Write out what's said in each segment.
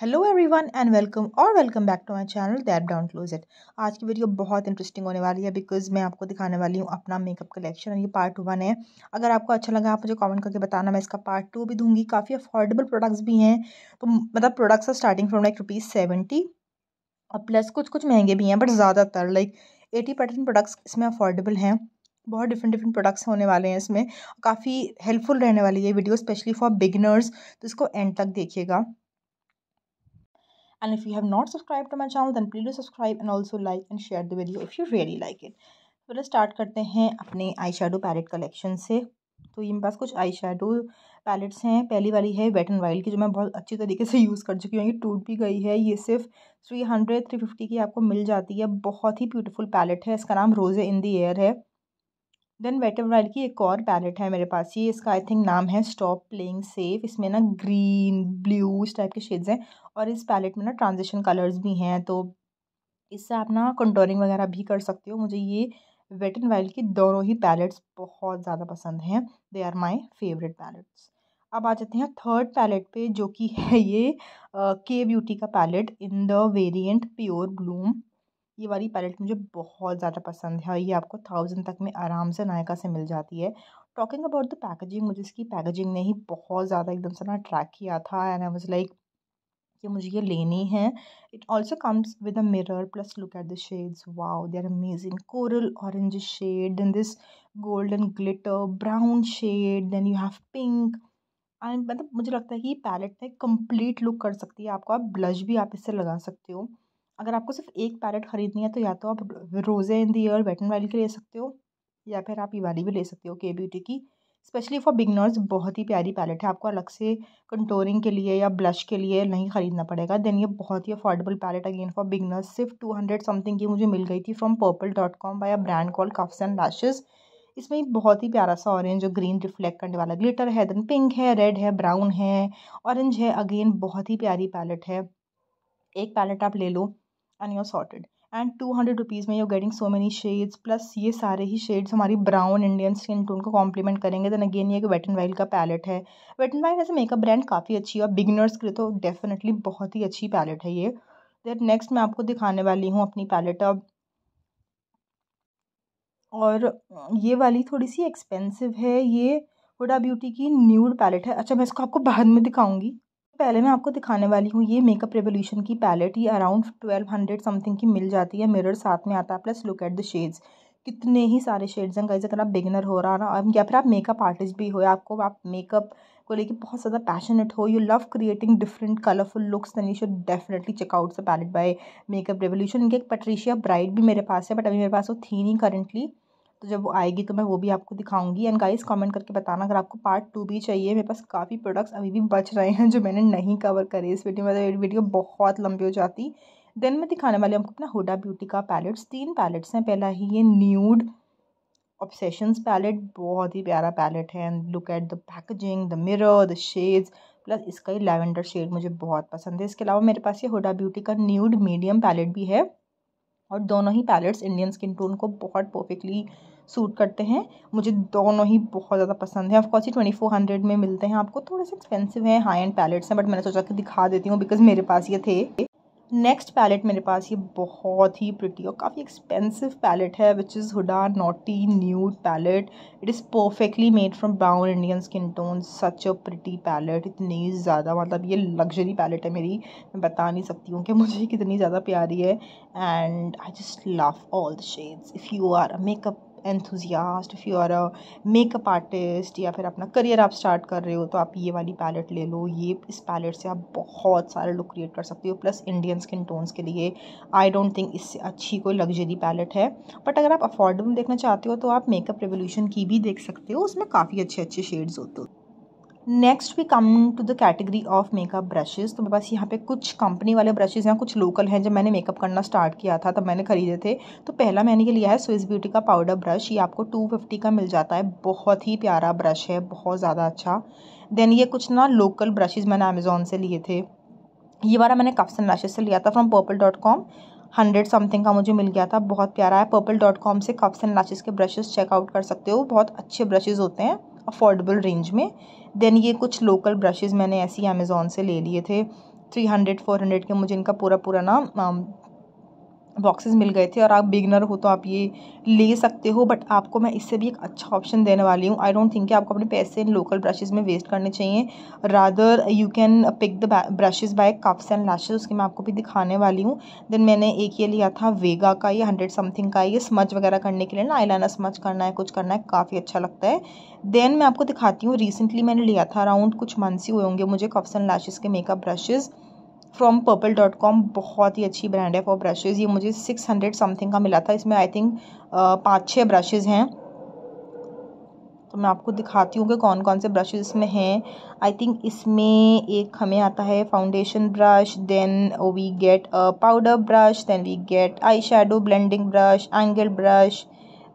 hello everyone and welcome और welcome back to my channel that down close it आज की video बहुत interesting होने वाली है बिकॉज मैं आपको दिखाने वाली हूँ अपना मेकअप कलेक्शन ये पार्ट वन है अगर आपको अच्छा लगा आप मुझे कमेंट करके बताना मैं इसका पार्ट टू भी दूंगी काफ़ी अफोर्डेबल प्रोडक्ट्स भी हैं तो मतलब products are starting from like rupees seventy और प्लस कुछ कुछ महंगे भी हैं बट ज़्यादातर लाइक एटी परसेंट प्रोडक्ट्स इसमें अफोर्डेबल हैं बहुत डिफरेंट डिफरेंट प्रोडक्ट्स होने वाले हैं इसमें काफ़ी हेल्पफुल रहने वाली है वीडियो स्पेशली फॉर बिगिनर्स तो इसको एंड तक देखिएगा and if you have not subscribed to my channel then please do subscribe and also like and share the video if you really like it पहले start करते हैं अपने eye shadow palette collection से तो ये मेरे पास कुछ आई शेडो पैलेट्स हैं पहली वाली है वेट एंड वाइल्ड की जो मैं बहुत अच्छी तरीके से यूज़ कर चुकी हूँ ये टूट भी गई है ये सिर्फ थ्री हंड्रेड थ्री फिफ्टी की आपको मिल जाती है बहुत ही ब्यूटीफुल पैलेट है इसका नाम रोज़े इन दी एयर है देन वेटरवाइल की एक और पैलेट है मेरे पास ये इसका आई थिंक नाम है स्टॉप प्लेइंग सेफ इसमें ना ग्रीन ब्लू इस टाइप के शेड्स हैं और इस पैलेट में ना ट्रांजिशन कलर्स भी हैं तो इससे आप ना कंटोरिंग वगैरह भी कर सकते हो मुझे ये वेट एंड वाइल्ड की दोनों ही पैलेट्स बहुत ज़्यादा पसंद हैं they are my favourite palettes अब आ जाते हैं थर्ड पैलेट पे जो कि है ये के ब्यूटी का palette in the variant pure bloom ये वाली पैलेट मुझे बहुत ज़्यादा पसंद है और ये आपको थाउजेंड तक में आराम से नायका से मिल जाती है टॉकिंग अबाउट द पैकेजिंग मुझे इसकी पैकेजिंग ने ही बहुत ज़्यादा एकदम से ना अट्रैक किया था एंड आई वाज लाइक कि मुझे ये लेनी है it also comes with a mirror plus look at the shades wow they are amazing coral orange shade then this golden glitter brown shade then you have pink and मतलब मुझे लगता है कि पैलेट ना कंप्लीट लुक कर सकती है आपको आप ब्लश भी आप इससे लगा सकते हो अगर आपको सिर्फ एक पैरेट ख़रीदनी है तो या तो आप rose in the air Wet and Wild की ले सकते हो या फिर आप ये वाली भी ले सकते हो के ब्यूटी की स्पेशली फॉर बिगनर्स बहुत ही प्यारी पैलेट है आपको अलग से कंटोरिंग के लिए या ब्लश के लिए नहीं ख़रीदना पड़ेगा देन ये बहुत ही affordable palette again for beginners सिर्फ टू हंड्रेड समथिंग की मुझे मिल गई थी from Purplle dot com by a brand call Cuffs and Lashes इसमें बहुत ही प्यारा सा ऑरेंज और ग्रीन रिफ्लेक्ट करने वाला ग्लिटर है देन पिंक है रेड है ब्राउन है ऑरेंज है अगेन बहुत ही प्यारी पैलेट है एक पैलेट आप ले लो and you're sorted and two hundred rupees में you're getting so many shades plus ये सारे ही शेड्स हमारी ब्राउन इंडियन स्किन टोन को कॉम्प्लीमेंट करेंगे देन अगेन ये वेट एंड वाइल्ड का पैलेट है वेट एंड वाइल्ड ऐसे मेकअप ब्रांड काफ़ी अच्छी है और बिगनर्स के लिए तो डेफिनेटली बहुत ही अच्छी पैलेट है ये देन नेक्स्ट मैं आपको दिखाने वाली हूँ अपनी पैलेट अब और ये वाली थोड़ी सी एक्सपेंसिव है ये हुडा ब्यूटी की न्यूड पैलेट है अच्छा मैं इसको आपको बाद में दिखाऊंगी पहले मैं आपको दिखाने वाली हूँ ये मेकअप रेवोल्यूशन की पैलेट ये अराउंड ट्वेल्व हंड्रेड समथिंग की मिल जाती है मिरर साथ में आता है plus look at the shades कितने ही सारे शेड्स हैं गाइज अगर आप बिगिनर हो रहा ना या फिर आप मेकअप आर्टिस्ट भी हो आपको आप मेकअप को लेकर बहुत ज़्यादा पैशनेट हो you love creating different colourful looks then you should definitely check out the palette by makeup revolution इनके एक पट्रीशिया ब्राइट भी मेरे पास है बट अभी मेरे पास वो थी नहीं करेंटली तो जब वो आएगी तो मैं वो भी आपको दिखाऊंगी एंड गाइस कमेंट करके बताना अगर आपको पार्ट टू भी चाहिए मेरे पास काफ़ी प्रोडक्ट्स अभी भी बच रहे हैं जो मैंने नहीं कवर करे इस वीडियो में वीडियो मतलब बहुत लंबी हो जाती देन मैं दिखाने वाली आपको अपना हुडा ब्यूटी का पैलेट्स तीन पैलेट्स हैं पहला ही ये न्यूड ऑब्सेशंस पैलेट बहुत ही प्यारा पैलेट है and look at the packaging the mirror the shades plus इसका ही लेवेंडर शेड मुझे बहुत पसंद है इसके अलावा मेरे पास ये हुडा ब्यूटी का न्यूड मीडियम पैलेट भी है और दोनों ही पैलेट्स इंडियन स्किन टोन को बहुत परफेक्टली सूट करते हैं मुझे दोनों ही बहुत ज़्यादा पसंद है ऑफकोर्स ये ट्वेंटी फोर हंड्रेड में मिलते हैं आपको थोड़े से एक्सपेंसिव हैं हाई एंड पैलेट्स हैं बट मैंने सोचा कि दिखा देती हूँ बिकॉज मेरे पास ये थे नेक्स्ट पैलेट मेरे पास ये बहुत ही प्रिटी और काफ़ी एक्सपेंसिव पैलेट है which is Huda naughty nude palette it is perfectly made from brown Indian skin tone such a pretty palette इतनी ज़्यादा मतलब ये लग्जरी पैलेट है मेरी मैं बता नहीं सकती हूँ कि मुझे कितनी ज़्यादा प्यारी है and I just love all the shades if you are a makeup enthusiast if you are a makeup artist या फिर अपना करियर आप स्टार्ट कर रहे हो तो आप ये वाली पैलेट ले लो ये इस पैलेट से आप बहुत सारे लुक क्रिएट कर सकते हो प्लस इंडियन स्किन टोन्स के लिए आई डोंट थिंक इससे अच्छी कोई लग्जरी पैलेट है बट अगर आप अफोर्डेबल देखना चाहते हो तो आप मेकअप रेवोल्यूशन की भी देख सकते हो उसमें काफ़ी अच्छे अच्छे शेड्स होते हो next we come to the category of makeup brushes तो मेरे पास यहाँ पे कुछ कंपनी वाले ब्रशेस हैं कुछ लोकल हैं जब मैंने मेकअप करना स्टार्ट किया था तब मैंने खरीदे थे तो पहला मैंने ये लिया है स्विस ब्यूटी का पाउडर ब्रश ये आपको टू फिफ्टी का मिल जाता है बहुत ही प्यारा ब्रश है बहुत ज़्यादा अच्छा देन ये कुछ ना लोकल ब्रशेज़ मैंने अमेज़ोन से लिए थे ये वाला मैंने कफ्स एंड से लिया था from Purplle dot com hundred something का मुझे मिल गया था बहुत प्यारा है पर्पल डॉट कॉम से कप्स एंड लाशेज़ के ब्रशेज़ चेकआउट कर सकते हो बहुत अच्छे ब्रशेज़ होते हैं अफोर्डेबल रेंज में देन ये कुछ लोकल ब्रशेज़ मैंने ऐसे ही अमेज़ोन से ले लिए थे थ्री हंड्रेड फोर हंड्रेड के मुझे इनका पूरा पूरा ना बॉक्सेस मिल गए थे और आप बिगनर हो तो आप ये ले सकते हो बट आपको मैं इससे भी एक अच्छा ऑप्शन देने वाली हूँ आई डोंट थिंक कि आपको अपने पैसे इन लोकल ब्रशेज़ में वेस्ट करने चाहिए rather you can pick the brushes by Cuffs and Lashes उसकी मैं आपको भी दिखाने वाली हूँ देन मैंने एक ये लिया था वेगा का ये हंड्रेड समथिंग का ये स्मच वगैरह करने के लिए ना आई स्मच करना है कुछ करना है काफ़ी अच्छा लगता है देन मैं आपको दिखाती हूँ रिसेंटली मैंने लिया था अराउंड कुछ मंथ्स ही हुए होंगे मुझे कप्स एंड लाशेज़ के makeup brushes from Purplle dot com बहुत ही अच्छी ब्रांड है फॉर ब्रशेज़ ये मुझे सिक्स हंड्रेड समथिंग का मिला था इसमें आई थिंक पाँच छः ब्रशेज़ हैं तो मैं आपको दिखाती हूँ कि कौन कौन से ब्रशेज़ इसमें हैं आई थिंक इसमें एक हमें आता है foundation brush then we get powder brush then we get eye shadow blending brush angle brush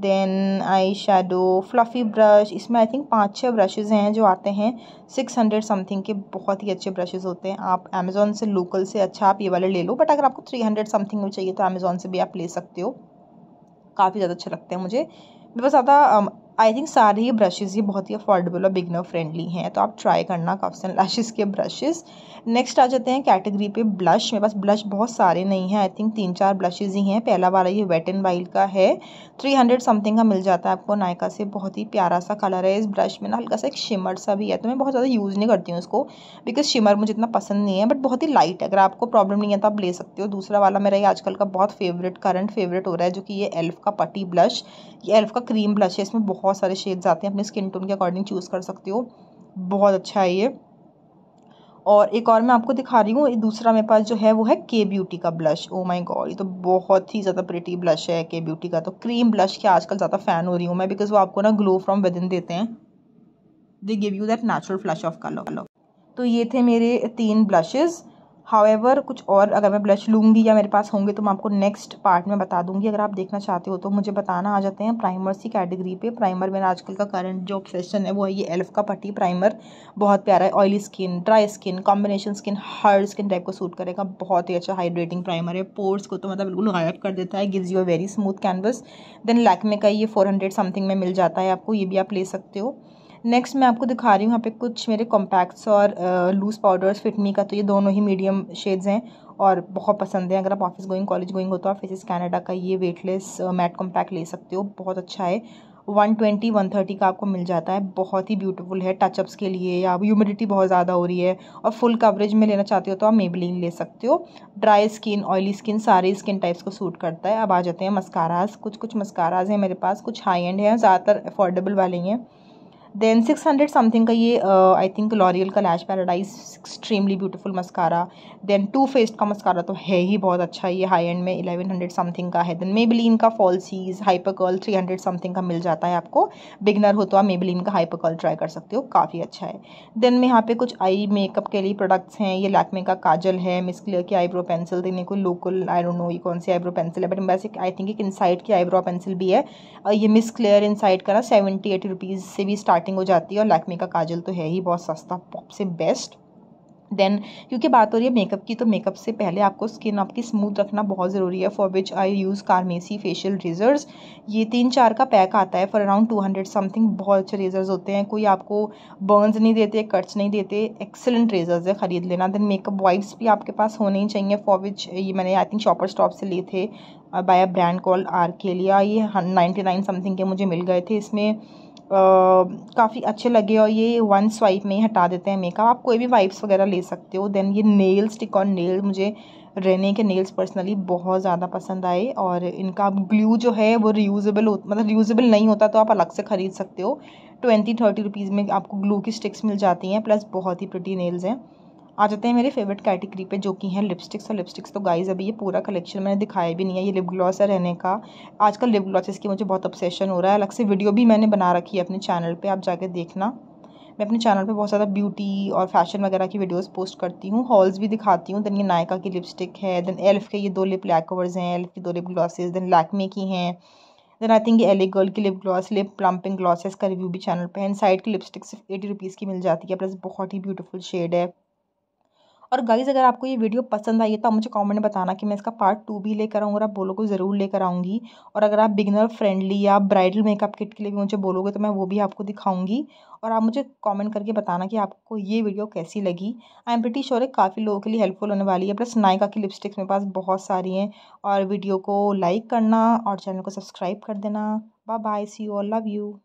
then eye shadow fluffy brush इसमें आई थिंक पाँच छः ब्रशेज़ हैं जो आते हैं सिक्स हंड्रेड समथिंग के बहुत ही अच्छे ब्रशेज़ होते हैं आप अमेज़ोन से लोकल से अच्छा आप ये वाले ले लो बट अगर आपको थ्री हंड्रेड समथिंग में चाहिए तो अमेज़ोन से भी आप ले सकते हो काफ़ी ज़्यादा अच्छे लगते हैं मुझे मेरे पास ज़्यादा um, आई थिंक सारे ही ब्रशेज़ ये बहुत ही अफोर्डेबल और बिगनर फ्रेंडली हैं तो आप ट्राई करना कफ्स एंड लैशेज के ब्रशेज़ नेक्स्ट आ जाते हैं कैटेगरी पे ब्लश मेरे पास ब्लश बहुत सारे नहीं हैं आई थिंक तीन चार ब्लशेज़ ही हैं पहला वाला ये वेट एंड वाइल्ड का है थ्री हंड्रेड समथिंग का मिल जाता है आपको नायका से बहुत ही प्यारा सा कलर है इस ब्रश में ना हल्का सा एक शिमर सा भी है तो मैं बहुत ज़्यादा यूज़ नहीं करती हूँ उसको बिकॉज शिमर मुझे इतना पसंद नहीं है बट बहुत ही लाइट है अगर आपको प्रॉब्लम नहीं है तो आप ले सकते हो दूसरा वाला मेरा ये आजकल का बहुत फेवरेट करंट फेवरेट हो रहा है जो कि ये एल्फ का पट्टी ब्लश ये एल्फ का क्रीम ब्लश है इसमें बहुत बहुत सारे शेड्स आते हैं अपने स्किन टोन के अकॉर्डिंग चूज़ कर सकते हो बहुत अच्छा है ये और एक और मैं आपको दिखा रही हूँ दूसरा मेरे पास जो है वो है के ब्यूटी का ब्लश ओ माय गॉड ये तो बहुत ही ज़्यादा प्रिटी ब्लश है के ब्यूटी का तो क्रीम ब्लश के आजकल ज़्यादा फ़ैन हो रही हूँ मैं बिकॉज वो आपको ना ग्लो फ्रॉम विद इन देते हैं they give you that natural flush of colour तो ये थे मेरे तीन ब्लशेज़ हाउएवर कुछ और अगर मैं ब्लश लूँगी या मेरे पास होंगे तो मैं आपको नेक्स्ट पार्ट में बता दूँगी अगर आप देखना चाहते हो तो मुझे बताना आ जाते हैं प्राइमर्स की कैटेगरी पे प्राइमर मेरा आजकल का करंट जो ऑप्शन है वो है ये एल्फ का पट्टी प्राइमर बहुत प्यारा है oily skin dry skin combination skin hard skin type को सूट करेगा बहुत ही अच्छा हाइड्रेटिंग प्राइमर है पोर्स को तो मतलब बिल्कुल गायब कर देता है gives you a very smooth canvas then Lakme का ये फोर हंड्रेड समथिंग में मिल जाता है आपको ये भी आप ले सकते हो नेक्स्ट मैं आपको दिखा रही हूँ यहाँ पे कुछ मेरे कॉम्पैक्ट्स और लूज़ पाउडर्स फिटमी का तो ये दोनों ही मीडियम शेड्स हैं और बहुत पसंद है अगर आप ऑफिस गोइंग कॉलेज गोइंग हो तो आप फेसिस कैनेडा का ये वेटलेस मैट कॉम्पैक्ट ले सकते हो बहुत अच्छा है वन ट्वेंटी वन थर्टी का आपको मिल जाता है बहुत ही ब्यूटीफुल है टचअप्स के लिए या ह्यूमिडिटी बहुत ज़्यादा हो रही है और फुल कवरेज में लेना चाहते हो तो आप मेबलिन ले सकते हो ड्राई स्किन ऑयली स्किन सारे स्किन टाइप्स को सूट करता है अब आ जाते हैं मस्काराज कुछ कुछ मस्काराज हैं मेरे पास कुछ हाई एंड हैं ज़्यादातर अफोर्डेबल वाले हैं देन सिक्स हंड्रेड समथिंग का ये आई थिंक लॉरियल का lash paradise extremely beautiful mascara then Too Faced का मस्कारा तो है ही बहुत अच्छा ये हाई एंड में इलेवन हंड्रेड समथिंग का है देन मेबलिन का falsies hyper curl three hundred something का मिल जाता है आपको बिगनर हो तो आप मेबलिन का हाइपर ट्राई कर सकते हो काफ़ी अच्छा है देन में यहाँ पे कुछ आई मेकअप के लिए प्रोडक्ट्स हैं ये लैकमे का काजल है मिस क्लियर की आईब्रो पेंसिल देने को लोकल आई डोंट नो ये कौन सी आईब्रो पेंसिल है बट वैसे आई थिंक एक साइड की आईब्रो पेंसिल भी है uh, ये मिस क्लियर साइड का ना सेवेंटी एटी रुपीज़ से भी स्टार्ट स्टार्टिंग हो जाती है और लैक्मे का काजल तो है ही बहुत सस्ता सबसे बेस्ट देन क्योंकि बात हो रही है मेकअप की तो मेकअप से पहले आपको स्किन आपकी स्मूथ रखना बहुत ज़रूरी है for which I use Carmesi facial razors ये तीन चार का पैक आता है for around two hundred something बहुत अच्छे रेजर्स होते हैं कोई आपको बर्न्स नहीं देते कट्स नहीं देते एक्सेलेंट रेजर्स है ख़रीद लेना देन मेकअप वाइप्स भी आपके पास होने ही चाहिए फॉर विच ये मैंने आई थिंक शॉपर स्टॉप से लिए थे by a brand call R के लिया ये नाइन्टी नाइन समथिंग के मुझे मिल गए थे इसमें काफ़ी अच्छे लगे और ये वन स्वाइप में ही हटा देते हैं मेकअप आप कोई भी वाइप्स वगैरह ले सकते हो देन ये नेल स्टिक और नेल मुझे रहने के नेल्स पर्सनली बहुत ज़्यादा पसंद आए और इनका ग्लू जो है वो रीयूजेबल हो मतलब रीयूजेबल नहीं होता तो आप अलग से ख़रीद सकते हो ट्वेंटी थर्टी रुपीज़ में आपको ग्लू की स्टिक्स मिल जाती हैं प्लस बहुत ही प्रटी नेल्स हैं आ जाते हैं मेरे फेवरेट कैटेगरी पे जो कि हैं लिपस्टिक्स और लिपस्टिक्स तो गाइस अभी ये पूरा कलेक्शन मैंने दिखाया भी नहीं है ये लिप ग्लॉस है रहने का आजकल लिप ग्लॉसेस की मुझे बहुत अपसेशन हो रहा है अलग से वीडियो भी मैंने बना रखी है अपने चैनल पर आप जाकर देखना मैं अपने चैनल पे बहुत ज़्यादा ब्यूटी और फैशन वगैरह की वीडियोस पोस्ट करती हूँ हॉल्स भी दिखाती हूँ देन ये नायका की लिपस्टिक है देन एल्फ के ये दो लिप कवर्स हैं एल्फ की दो लिप ग्लॉसेस देन लैकमे की हैं देन आई थिंक ये एले गर्ल की lip gloss lip plumping glosses का रिव्यू भी चैनल पे है एंड साइड की लिपस्टिक सिर्फ एटी रुपीज़ की मिल जाती है प्लस बहुत ही ब्यूटीफुल शेड है और गाइज़ अगर आपको ये वीडियो पसंद आई है तो आप मुझे कमेंट में बताना कि मैं इसका पार्ट टू भी लेकर आऊँगा और आप बोलोगे ज़रूर लेकर आऊँगी और अगर आप बिगनर फ्रेंडली या ब्राइडल मेकअप किट के लिए भी मुझे बोलोगे तो मैं वो भी आपको दिखाऊँगी और आप मुझे कमेंट करके बताना कि आपको ये वीडियो कैसी लगी आई एम प्रिटी श्योर है काफ़ी लोगों के लिए हेल्पफुल होने वाली है प्लस नायका की लिपस्टिक्स मेरे पास बहुत सारी हैं और वीडियो को लाइक करना और चैनल को सब्सक्राइब कर देना bye bye see you all love you